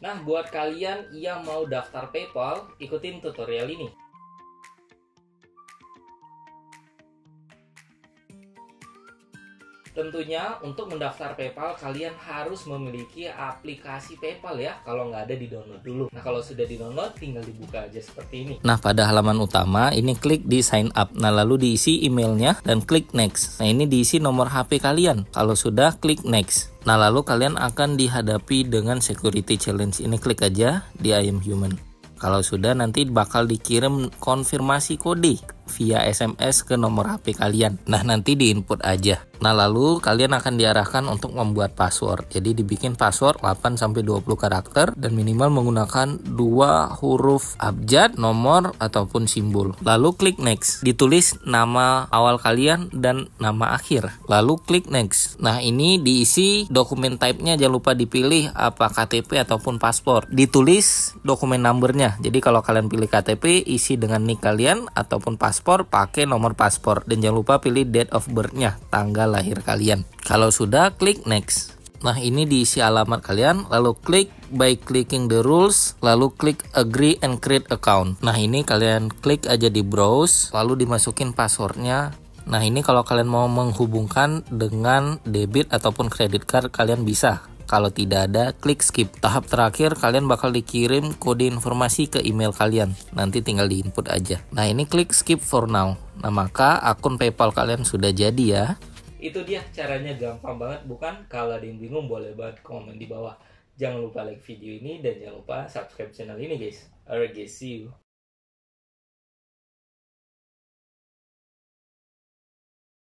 Nah, buat kalian yang mau daftar PayPal, ikutin tutorial ini. Tentunya untuk mendaftar PayPal kalian harus memiliki aplikasi PayPal ya Kalau nggak ada di download dulu Nah kalau sudah di download tinggal dibuka aja seperti ini Nah pada halaman utama ini klik di sign up Nah lalu diisi emailnya dan klik next Nah ini diisi nomor HP kalian Kalau sudah klik next Nah, lalu kalian akan dihadapi dengan security challenge ini. Klik aja di I am human. Kalau sudah nanti bakal dikirim konfirmasi kode via SMS ke nomor HP kalian. Nah, nanti diinput aja. Nah, lalu kalian akan diarahkan untuk membuat password. Jadi dibikin password 8 sampai 20 karakter dan minimal menggunakan dua huruf abjad, nomor ataupun simbol. Lalu klik next. Ditulis nama awal kalian dan nama akhir. Lalu klik next. Nah, ini diisi dokumen type-nya jangan lupa dipilih apa KTP ataupun paspor. Ditulis dokumen numbernya. Jadi kalau kalian pilih KTP, isi dengan nik kalian ataupun paspor pakai nomor paspor dan jangan lupa pilih date of birth-nya, tanggal lahir kalian. Kalau sudah, klik next. Nah, ini diisi alamat kalian, lalu klik by clicking the rules, lalu klik agree and create account. Nah, ini kalian klik aja di browse, lalu dimasukin passwordnya. Nah, ini kalau kalian mau menghubungkan dengan debit ataupun kredit card, kalian bisa. Kalau tidak ada, klik skip. Tahap terakhir, kalian bakal dikirim kode informasi ke email kalian. Nanti tinggal diinput aja. Nah, ini klik skip for now. Nah, maka akun PayPal kalian sudah jadi ya itu dia caranya gampang banget bukan kalau ada yang bingung boleh banget komen di bawah jangan lupa like video ini dan jangan lupa subscribe channel ini guys alright guys see you